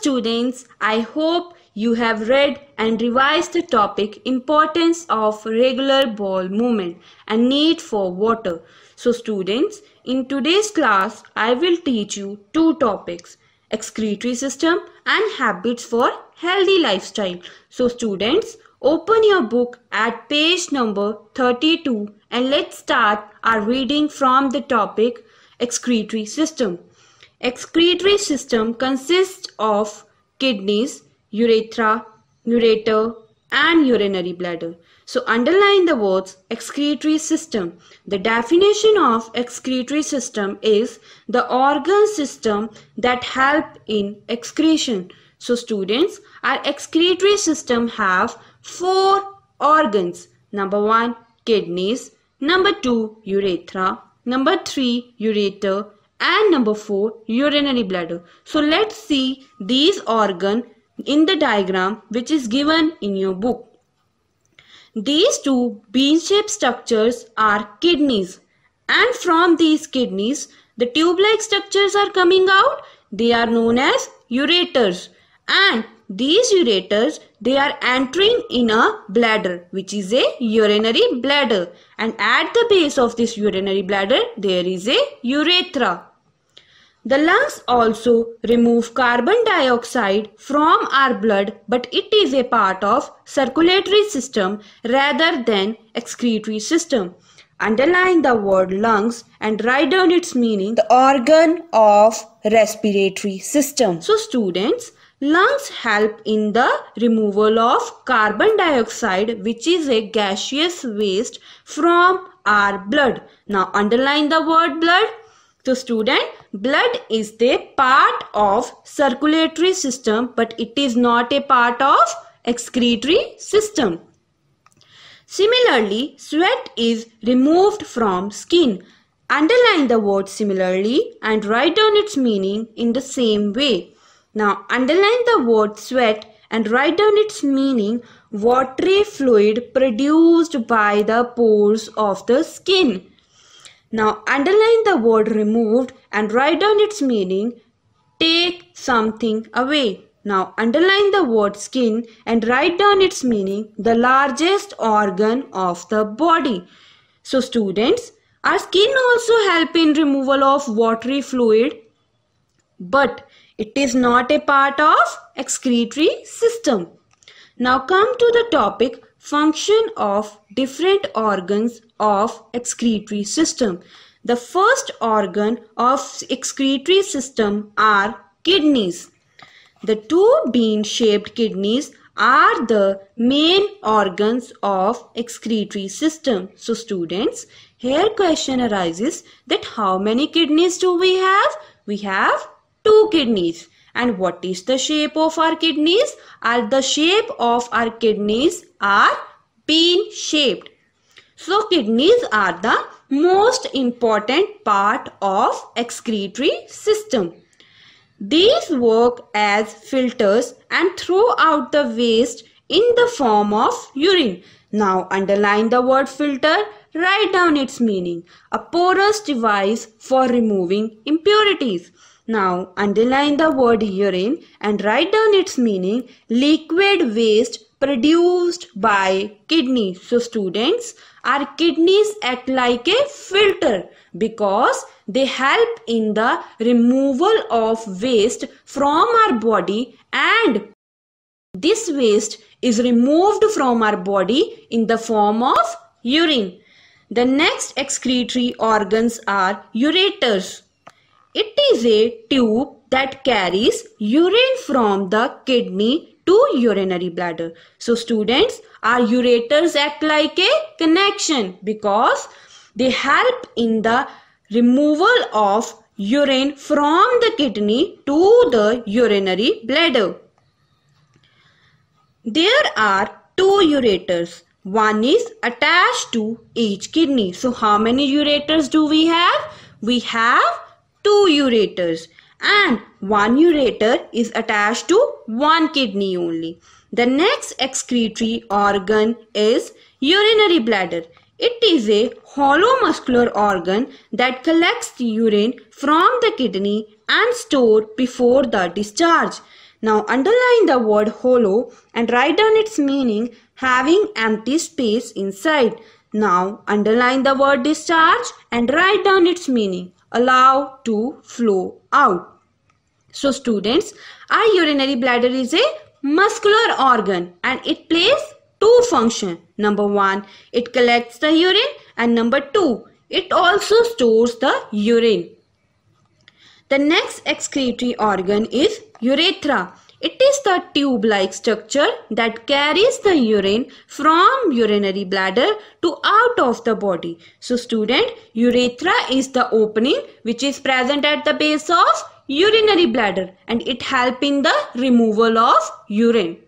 students, I hope you have read and revised the topic importance of regular ball movement and need for water. So students, in today's class, I will teach you two topics, excretory system and habits for healthy lifestyle. So students, open your book at page number 32 and let's start our reading from the topic excretory system. Excretory system consists of kidneys, urethra, ureter and urinary bladder. So underline the words excretory system. The definition of excretory system is the organ system that help in excretion. So students, our excretory system have four organs. Number one, kidneys. Number two, urethra. Number three, ureter and number 4 urinary bladder. So let's see these organ in the diagram which is given in your book. These two bean-shaped structures are kidneys and from these kidneys the tube-like structures are coming out. They are known as ureters and these ureters they are entering in a bladder which is a urinary bladder and at the base of this urinary bladder there is a urethra the lungs also remove carbon dioxide from our blood but it is a part of circulatory system rather than excretory system. Underline the word lungs and write down its meaning the organ of respiratory system. So students, lungs help in the removal of carbon dioxide which is a gaseous waste from our blood. Now underline the word blood so student, blood is the part of circulatory system but it is not a part of excretory system. Similarly, sweat is removed from skin. Underline the word similarly and write down its meaning in the same way. Now underline the word sweat and write down its meaning watery fluid produced by the pores of the skin. Now underline the word removed and write down its meaning take something away. Now underline the word skin and write down its meaning the largest organ of the body. So students, our skin also help in removal of watery fluid but it is not a part of excretory system. Now come to the topic function of different organs of excretory system. The first organ of excretory system are kidneys. The two bean-shaped kidneys are the main organs of excretory system. So students, here question arises that how many kidneys do we have? We have two kidneys. And what is the shape of our kidneys? Are the shape of our kidneys are bean shaped. So kidneys are the most important part of excretory system. These work as filters and throw out the waste in the form of urine. Now underline the word filter, write down its meaning. A porous device for removing impurities. Now underline the word urine and write down its meaning. Liquid waste produced by kidney. So students, our kidneys act like a filter because they help in the removal of waste from our body and this waste is removed from our body in the form of urine. The next excretory organs are ureters. It is a tube that carries urine from the kidney to urinary bladder. So students, our ureters act like a connection because they help in the removal of urine from the kidney to the urinary bladder. There are two ureters. One is attached to each kidney. So how many ureters do we have? We have two ureters and one ureter is attached to one kidney only. The next excretory organ is urinary bladder. It is a hollow muscular organ that collects the urine from the kidney and store before the discharge. Now underline the word hollow and write down its meaning having empty space inside. Now underline the word discharge and write down its meaning allow to flow out. So students, our urinary bladder is a muscular organ and it plays two functions. Number one, it collects the urine and number two, it also stores the urine. The next excretory organ is urethra it is the tube-like structure that carries the urine from urinary bladder to out of the body. So student, urethra is the opening which is present at the base of urinary bladder and it helps in the removal of urine.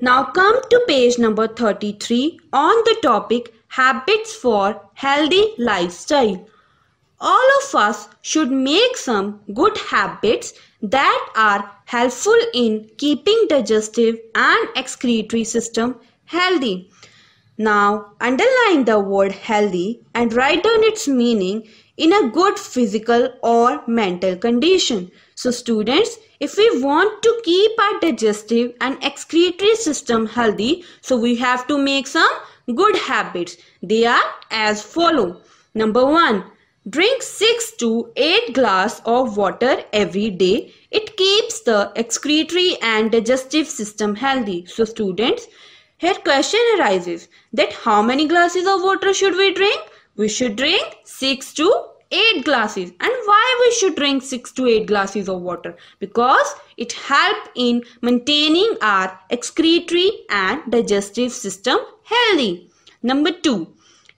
Now come to page number 33 on the topic habits for healthy lifestyle all of us should make some good habits that are helpful in keeping digestive and excretory system healthy. Now, underline the word healthy and write down its meaning in a good physical or mental condition. So students, if we want to keep our digestive and excretory system healthy, so we have to make some good habits. They are as follow. Number 1 Drink 6 to 8 glass of water every day. It keeps the excretory and digestive system healthy. So students, here question arises that how many glasses of water should we drink? We should drink 6 to 8 glasses and why we should drink 6 to 8 glasses of water because it help in maintaining our excretory and digestive system healthy number 2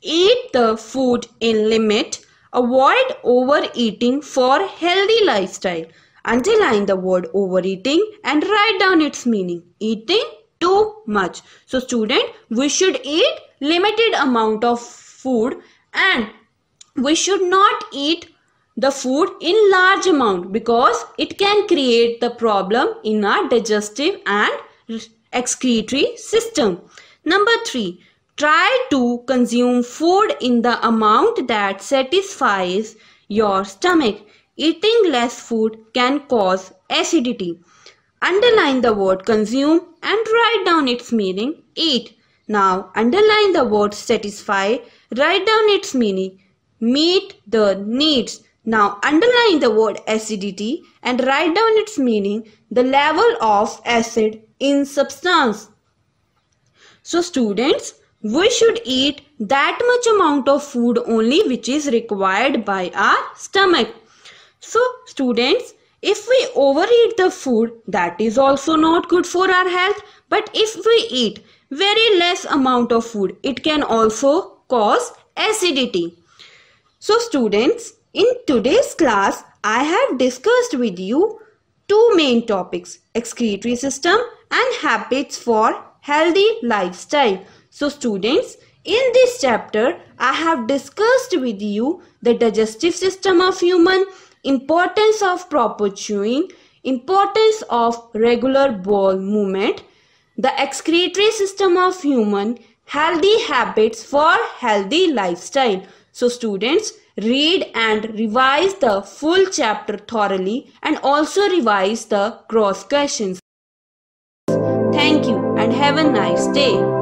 eat the food in limit Avoid overeating for healthy lifestyle. Underline the word overeating and write down its meaning. Eating too much. So student, we should eat limited amount of food and we should not eat the food in large amount because it can create the problem in our digestive and excretory system. Number 3. Try to consume food in the amount that satisfies your stomach. Eating less food can cause acidity. Underline the word consume and write down its meaning eat. Now underline the word satisfy, write down its meaning meet the needs. Now underline the word acidity and write down its meaning the level of acid in substance. So students we should eat that much amount of food only which is required by our stomach. So students, if we overeat the food that is also not good for our health but if we eat very less amount of food it can also cause acidity. So students, in today's class I have discussed with you two main topics excretory system and habits for healthy lifestyle. So students, in this chapter, I have discussed with you the digestive system of human, importance of proper chewing, importance of regular bowel movement, the excretory system of human, healthy habits for healthy lifestyle. So students, read and revise the full chapter thoroughly and also revise the cross questions. Thank you and have a nice day.